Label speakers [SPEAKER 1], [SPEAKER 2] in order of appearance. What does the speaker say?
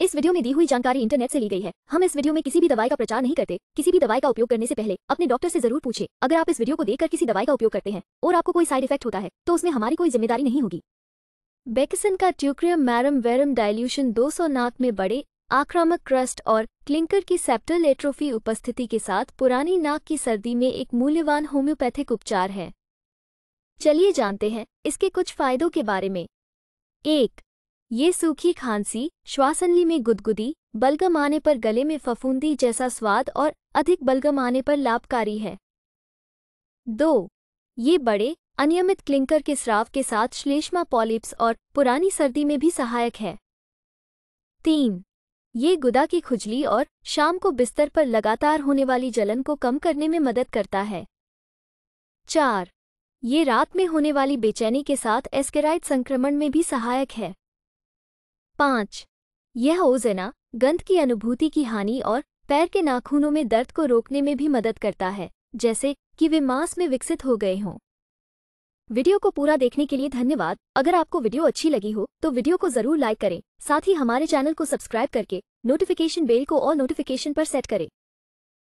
[SPEAKER 1] इस वीडियो में दी हुई जानकारी इंटरनेट से ली गई है हम इस वीडियो में किसी भी दवाई का प्रचार नहीं करते किसी भी दवाई का उपयोग करने से पहले अपने डॉक्टर से जरूर पूछे अगर आप इस वीडियो को देखकर किसी दवाई का उपयोग करते हैं और आपको कोई साइड इफेक्ट होता है तो उसमें हमारी कोई जिम्मेदारी नहीं होगी बेकसन का ट्यूक्रियम मैरम वेरम डायल्यूशन दो नाक में बड़े आक्रामक क्रस्ट और क्लिंकर की सेप्टल एट्रोफी उपस्थिति के साथ पुरानी नाक की सर्दी में एक मूल्यवान होम्योपैथिक उपचार है चलिए जानते हैं इसके कुछ फायदों के बारे में एक ये सूखी खांसी श्वासनली में गुदगुदी बलगम आने पर गले में फफूंदी जैसा स्वाद और अधिक बलगम आने पर लाभकारी है दो ये बड़े अनियमित क्लिंकर के स्राव के साथ श्लेष्मा पॉलिप्स और पुरानी सर्दी में भी सहायक है तीन ये गुदा की खुजली और शाम को बिस्तर पर लगातार होने वाली जलन को कम करने में मदद करता है चार ये रात में होने वाली बेचैनी के साथ एस्केराइड संक्रमण में भी सहायक है पाँच यह ओजना गंध की अनुभूति की हानि और पैर के नाखूनों में दर्द को रोकने में भी मदद करता है जैसे कि वे मांस में विकसित हो गए हों वीडियो को पूरा देखने के लिए धन्यवाद अगर आपको वीडियो अच्छी लगी हो तो वीडियो को जरूर लाइक करें साथ ही हमारे चैनल को सब्सक्राइब करके नोटिफिकेशन बेल को और नोटिफिकेशन पर सेट करें